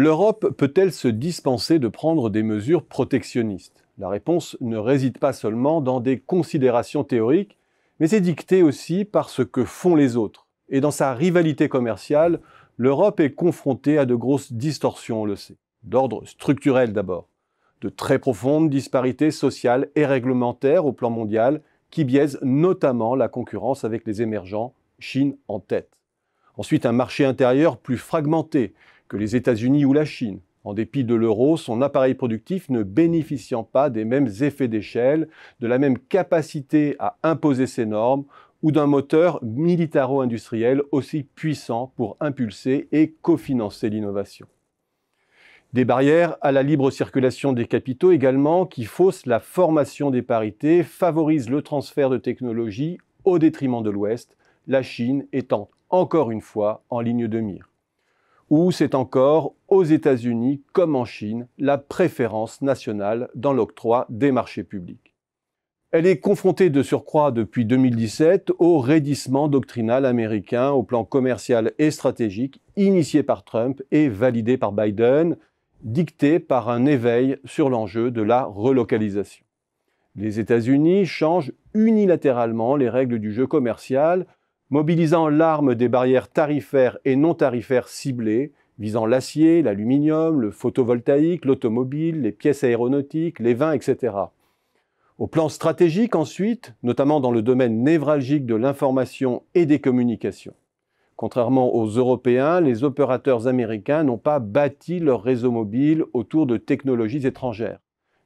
L'Europe peut-elle se dispenser de prendre des mesures protectionnistes La réponse ne réside pas seulement dans des considérations théoriques, mais est dictée aussi par ce que font les autres. Et dans sa rivalité commerciale, l'Europe est confrontée à de grosses distorsions, on le sait, d'ordre structurel d'abord, de très profondes disparités sociales et réglementaires au plan mondial qui biaisent notamment la concurrence avec les émergents, Chine en tête. Ensuite, un marché intérieur plus fragmenté, que les États-Unis ou la Chine. En dépit de l'euro, son appareil productif ne bénéficiant pas des mêmes effets d'échelle, de la même capacité à imposer ses normes ou d'un moteur militaro-industriel aussi puissant pour impulser et cofinancer l'innovation. Des barrières à la libre circulation des capitaux également qui faussent la formation des parités, favorisent le transfert de technologies au détriment de l'Ouest, la Chine étant encore une fois en ligne de mire ou c'est encore aux États-Unis comme en Chine la préférence nationale dans l'octroi des marchés publics. Elle est confrontée de surcroît depuis 2017 au raidissement doctrinal américain au plan commercial et stratégique initié par Trump et validé par Biden, dicté par un éveil sur l'enjeu de la relocalisation. Les États-Unis changent unilatéralement les règles du jeu commercial mobilisant l'arme des barrières tarifaires et non tarifaires ciblées, visant l'acier, l'aluminium, le photovoltaïque, l'automobile, les pièces aéronautiques, les vins, etc. Au plan stratégique ensuite, notamment dans le domaine névralgique de l'information et des communications. Contrairement aux Européens, les opérateurs américains n'ont pas bâti leur réseau mobile autour de technologies étrangères.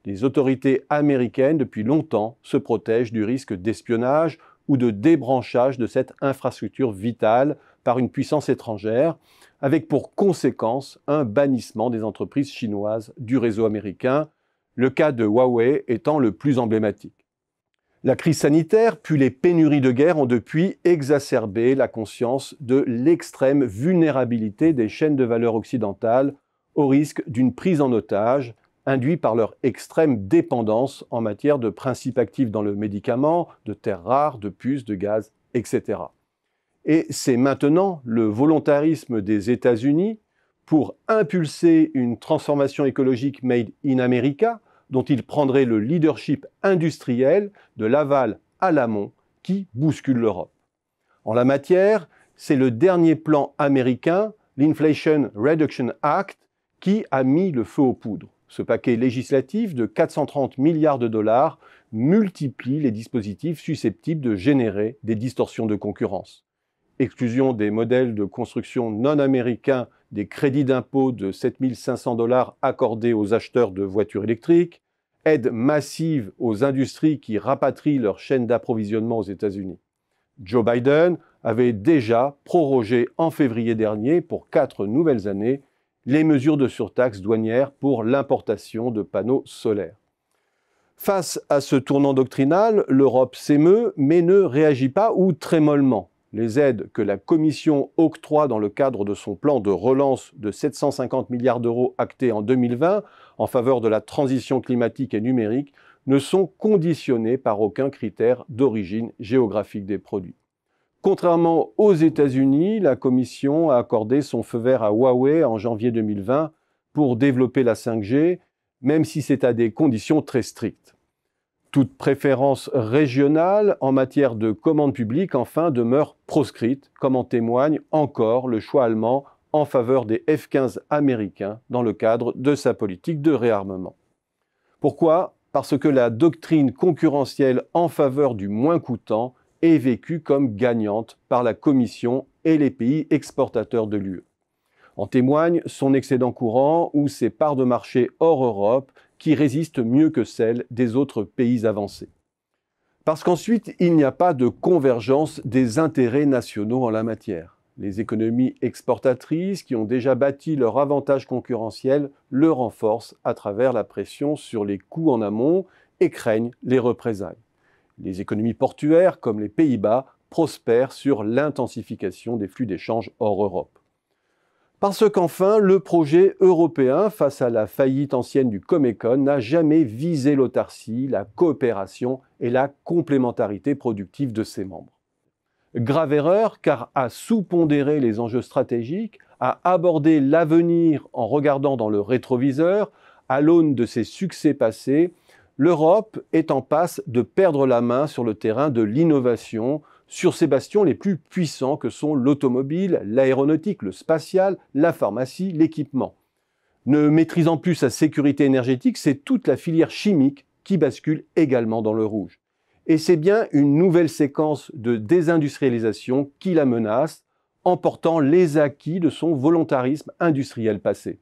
Les autorités américaines, depuis longtemps, se protègent du risque d'espionnage ou de débranchage de cette infrastructure vitale par une puissance étrangère, avec pour conséquence un bannissement des entreprises chinoises du réseau américain, le cas de Huawei étant le plus emblématique. La crise sanitaire, puis les pénuries de guerre ont depuis exacerbé la conscience de l'extrême vulnérabilité des chaînes de valeur occidentales au risque d'une prise en otage Induit par leur extrême dépendance en matière de principes actifs dans le médicament, de terres rares, de puces, de gaz, etc. Et c'est maintenant le volontarisme des États-Unis pour impulser une transformation écologique made in America, dont ils prendraient le leadership industriel de l'aval à l'amont qui bouscule l'Europe. En la matière, c'est le dernier plan américain, l'Inflation Reduction Act, qui a mis le feu aux poudres. Ce paquet législatif de 430 milliards de dollars multiplie les dispositifs susceptibles de générer des distorsions de concurrence. Exclusion des modèles de construction non américains des crédits d'impôt de 7500 dollars accordés aux acheteurs de voitures électriques, aide massive aux industries qui rapatrient leur chaîne d'approvisionnement aux États-Unis. Joe Biden avait déjà prorogé en février dernier pour quatre nouvelles années les mesures de surtaxe douanière pour l'importation de panneaux solaires. Face à ce tournant doctrinal, l'Europe s'émeut mais ne réagit pas ou très mollement. Les aides que la Commission octroie dans le cadre de son plan de relance de 750 milliards d'euros acté en 2020 en faveur de la transition climatique et numérique ne sont conditionnées par aucun critère d'origine géographique des produits. Contrairement aux États-Unis, la Commission a accordé son feu vert à Huawei en janvier 2020 pour développer la 5G, même si c'est à des conditions très strictes. Toute préférence régionale en matière de commande publique, enfin, demeure proscrite, comme en témoigne encore le choix allemand en faveur des F-15 américains dans le cadre de sa politique de réarmement. Pourquoi Parce que la doctrine concurrentielle en faveur du moins coûtant est vécue comme gagnante par la Commission et les pays exportateurs de l'UE. En témoigne son excédent courant ou ses parts de marché hors Europe qui résistent mieux que celles des autres pays avancés. Parce qu'ensuite, il n'y a pas de convergence des intérêts nationaux en la matière. Les économies exportatrices qui ont déjà bâti leur avantage concurrentiel le renforcent à travers la pression sur les coûts en amont et craignent les représailles. Les économies portuaires, comme les Pays-Bas, prospèrent sur l'intensification des flux d'échanges hors Europe. Parce qu'enfin, le projet européen, face à la faillite ancienne du Comecon, n'a jamais visé l'autarcie, la coopération et la complémentarité productive de ses membres. Grave erreur, car à sous-pondérer les enjeux stratégiques, à aborder l'avenir en regardant dans le rétroviseur, à l'aune de ses succès passés, l'Europe est en passe de perdre la main sur le terrain de l'innovation, sur ses bastions les plus puissants que sont l'automobile, l'aéronautique, le spatial, la pharmacie, l'équipement. Ne maîtrisant plus sa sécurité énergétique, c'est toute la filière chimique qui bascule également dans le rouge. Et c'est bien une nouvelle séquence de désindustrialisation qui la menace, emportant les acquis de son volontarisme industriel passé.